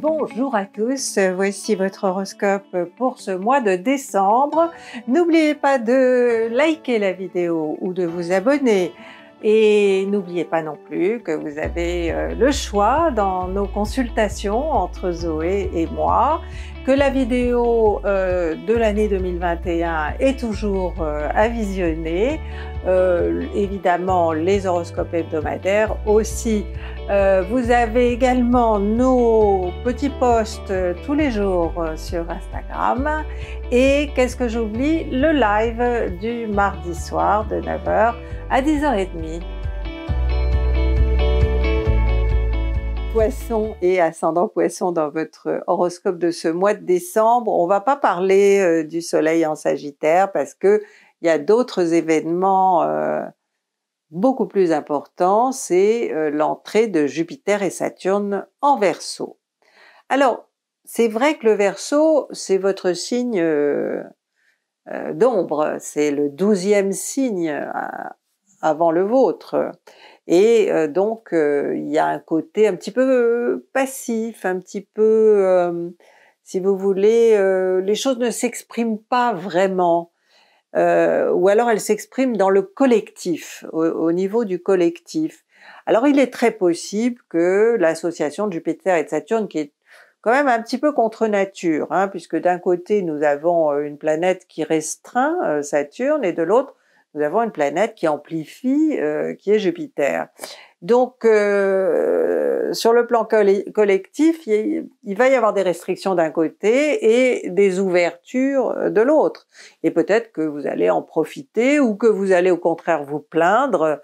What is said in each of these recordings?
Bonjour à tous, voici votre horoscope pour ce mois de décembre. N'oubliez pas de liker la vidéo ou de vous abonner. Et n'oubliez pas non plus que vous avez euh, le choix dans nos consultations entre Zoé et moi, que la vidéo euh, de l'année 2021 est toujours à euh, visionner, évidemment les horoscopes hebdomadaires aussi. Euh, vous avez également nos petits posts euh, tous les jours euh, sur Instagram. Et qu'est-ce que j'oublie Le live du mardi soir de 9h à 10h30. Poisson et ascendant poisson dans votre horoscope de ce mois de décembre, on va pas parler du soleil en sagittaire parce qu'il y a d'autres événements beaucoup plus important, c'est euh, l'entrée de Jupiter et Saturne en Verseau. Alors, c'est vrai que le Verseau, c'est votre signe euh, euh, d'ombre, c'est le douzième signe avant le vôtre. Et donc, il y a un côté un petit peu passif, un petit peu, si vous voulez, les choses ne s'expriment pas vraiment. Euh, ou alors elle s'exprime dans le collectif, au, niveau du collectif. Alors il est très possible que l'association de Jupiter et de Saturne, qui est quand même un petit peu contre nature, hein, puisque d'un côté nous avons euh, une planète qui restreint euh, Saturne et de l'autre nous avons une planète qui amplifie, qui est Jupiter. Donc, euh, sur le plan collectif, il, va y avoir des restrictions d'un côté et des ouvertures de l'autre. Et peut-être que vous allez en profiter ou que vous allez au contraire vous plaindre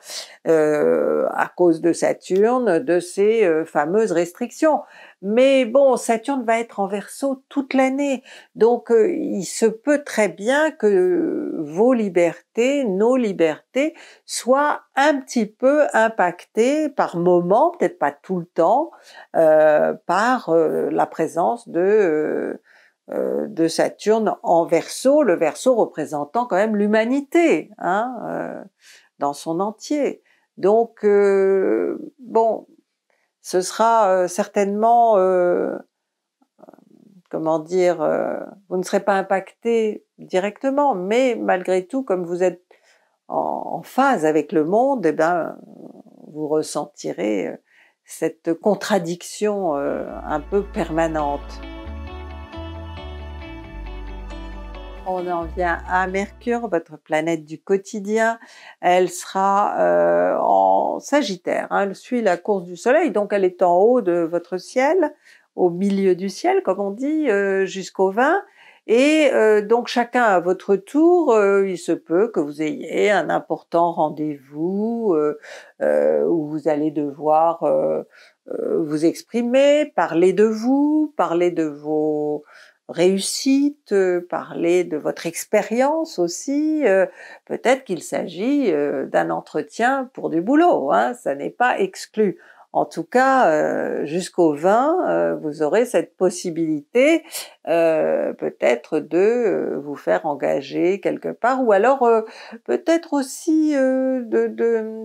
euh, à cause de Saturne, de ces euh, fameuses restrictions. Mais bon, Saturne va être en verso toute l'année, donc il se peut très bien que vos libertés, nos libertés, soient un petit peu impactées par moment, peut-être pas tout le temps, euh, par euh, la présence de, euh, de Saturne en verso, le verso représentant quand même l'humanité hein, dans son entier. Donc, bon, ce sera certainement, comment dire, vous ne serez pas impacté directement, mais malgré tout, comme vous êtes en, phase avec le monde, et eh ben, vous ressentirez euh, cette contradiction euh, un peu permanente. On en vient à Mercure, votre planète du quotidien. Elle sera euh, en Sagittaire. Hein. Elle suit la course du Soleil, donc elle est en haut de votre ciel, au milieu du ciel, comme on dit, jusqu'au 20. Et euh, donc chacun à votre tour, euh, il se peut que vous ayez un important rendez-vous euh, où vous allez devoir vous exprimer, parler de vous, parler de vos réussites, parler de votre expérience aussi. Peut-être qu'il s'agit d'un entretien pour du boulot, hein. ça n'est pas exclu. En tout cas, euh, jusqu'au 20, euh, vous aurez cette possibilité euh, peut-être de vous faire engager quelque part, ou alors peut-être aussi de,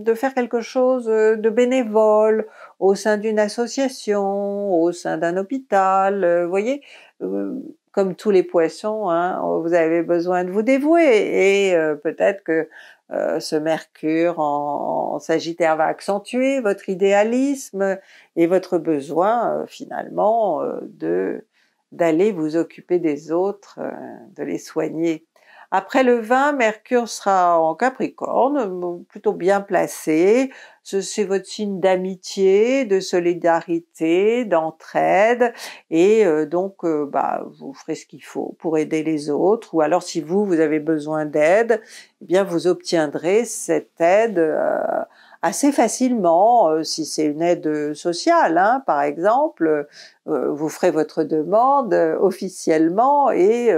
de, faire quelque chose de bénévole au sein d'une association, au sein d'un hôpital. Vous voyez, comme tous les poissons, hein, vous avez besoin de vous dévouer et euh, peut-être que euh, ce Mercure en, Sagittaire va accentuer votre idéalisme et votre besoin euh, finalement de d'aller vous occuper des autres, de les soigner. Après le 20, Mercure sera en Capricorne, plutôt bien placé, c'est votre signe d'amitié, de solidarité, d'entraide, et euh, donc euh, bah, vous ferez ce qu'il faut pour aider les autres, ou alors si vous, vous avez besoin d'aide, eh bien vous obtiendrez cette aide euh, assez facilement, si c'est une aide sociale hein, par exemple, vous ferez votre demande officiellement et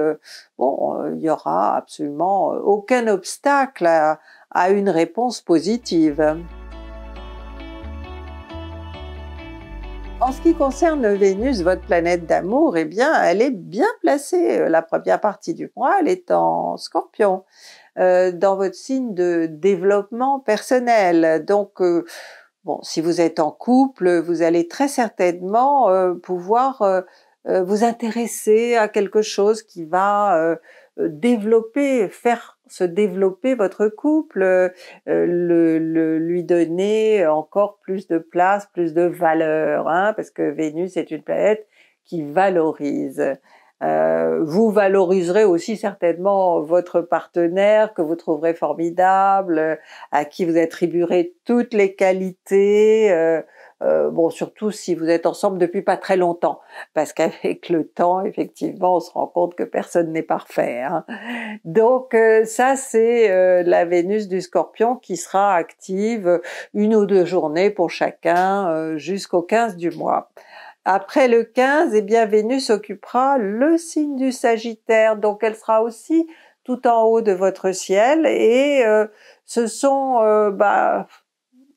bon, il y aura absolument aucun obstacle à une réponse positive. En ce qui concerne Vénus, votre planète d'amour, eh bien, elle est bien placée. Euh, la première partie du mois, elle est en scorpion, euh, dans votre signe de développement personnel. Donc, euh, bon, si vous êtes en couple, vous allez très certainement pouvoir vous intéresser à quelque chose qui va développer, faire se développer votre couple, euh, le, lui donner encore plus de place, plus de valeur, hein, parce que Vénus est une planète qui valorise. Euh, vous valoriserez aussi certainement votre partenaire que vous trouverez formidable, euh, à qui vous attribuerez toutes les qualités, euh, bon surtout si vous êtes ensemble depuis pas très longtemps, parce qu'avec le temps, effectivement, on se rend compte que personne n'est parfait. Hein. Donc ça, c'est la Vénus du Scorpion qui sera active une ou deux journées pour chacun jusqu'au 15 du mois. Après le 15, eh bien Vénus occupera le signe du Sagittaire, donc elle sera aussi tout en haut de votre ciel et euh, ce sont euh, bah,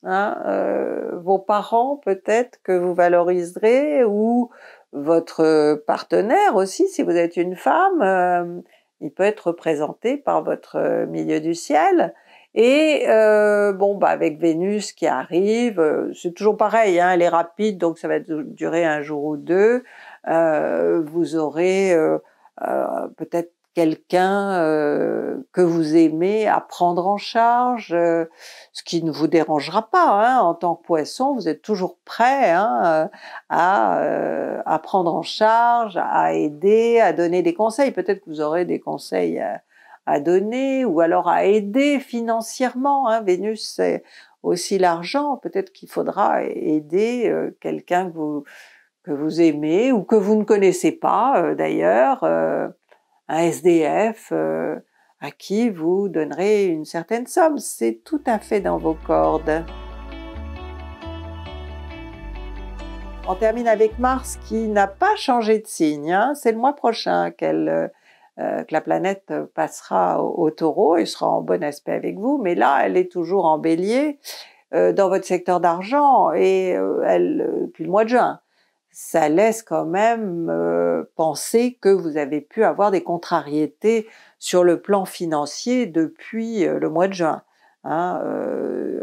hein, euh, vos parents peut-être que vous valoriserez ou votre partenaire aussi si vous êtes une femme, il peut être représenté par votre milieu du ciel et euh, bon, bah avec Vénus qui arrive, euh, c'est toujours pareil, hein, elle est rapide, donc ça va durer un jour ou deux. Euh, vous aurez euh, euh, peut-être quelqu'un que vous aimez à prendre en charge, ce qui ne vous dérangera pas. Hein, en tant que poisson, vous êtes toujours prêt hein, à, à, prendre en charge, à aider, à donner des conseils. Peut-être que vous aurez des conseils à donner ou alors à aider financièrement. Hein. Vénus, c'est aussi l'argent. Peut-être qu'il faudra aider euh, quelqu'un que vous, que vous aimez ou que vous ne connaissez pas euh, d'ailleurs, euh, un SDF à qui vous donnerez une certaine somme. C'est tout à fait dans vos cordes. On termine avec Mars qui n'a pas changé de signe. Hein. C'est le mois prochain qu'elle euh, que la planète passera au, taureau et sera en bon aspect avec vous, mais là, elle est toujours en bélier euh, dans votre secteur d'argent et euh, elle, depuis le mois de juin. Ça laisse quand même penser que vous avez pu avoir des contrariétés sur le plan financier depuis le mois de juin. Hein,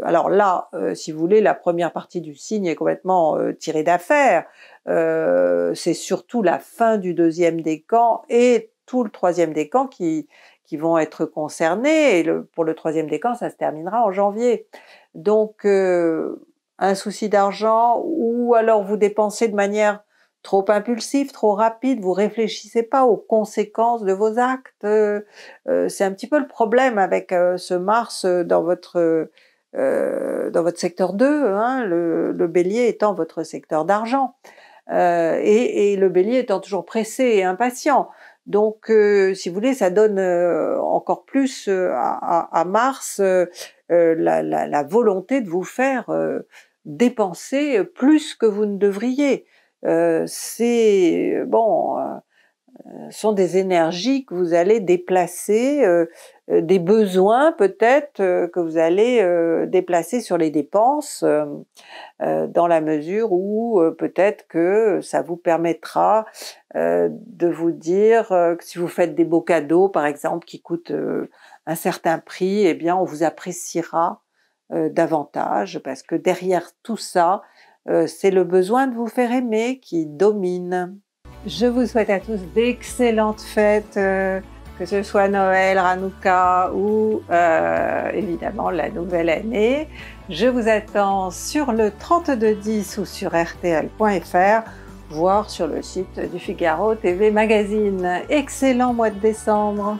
alors là, si vous voulez, la première partie du signe est complètement tirée d'affaire. c'est surtout la fin du deuxième décan et le troisième décan qui, qui vont être concernés. Et pour le troisième décan, ça se terminera en janvier. Donc, euh, un souci d'argent ou alors vous dépensez de manière trop impulsive, trop rapide, vous réfléchissez pas aux conséquences de vos actes. Euh, euh, c'est un petit peu le problème avec ce Mars dans votre dans secteur 2, hein, le, bélier étant votre secteur d'argent. et, le bélier étant toujours pressé et impatient. Donc, euh, si vous voulez, ça donne euh, encore plus euh, à, Mars la, la, volonté de vous faire dépenser plus que vous ne devriez. c'est bon. Euh, sont des énergies que vous allez déplacer, euh, euh, des besoins peut-être que vous allez déplacer sur les dépenses, dans la mesure où peut-être que ça vous permettra de vous dire que si vous faites des beaux cadeaux, par exemple, qui coûtent un certain prix, eh bien on vous appréciera davantage, parce que derrière tout ça, c'est le besoin de vous faire aimer qui domine. Je vous souhaite à tous d'excellentes fêtes, euh, que ce soit Noël, Hanouka ou euh, évidemment la nouvelle année. Je vous attends sur le 3210 ou sur rtl.fr, voire sur le site du Figaro TV Magazine. Excellent mois de décembre!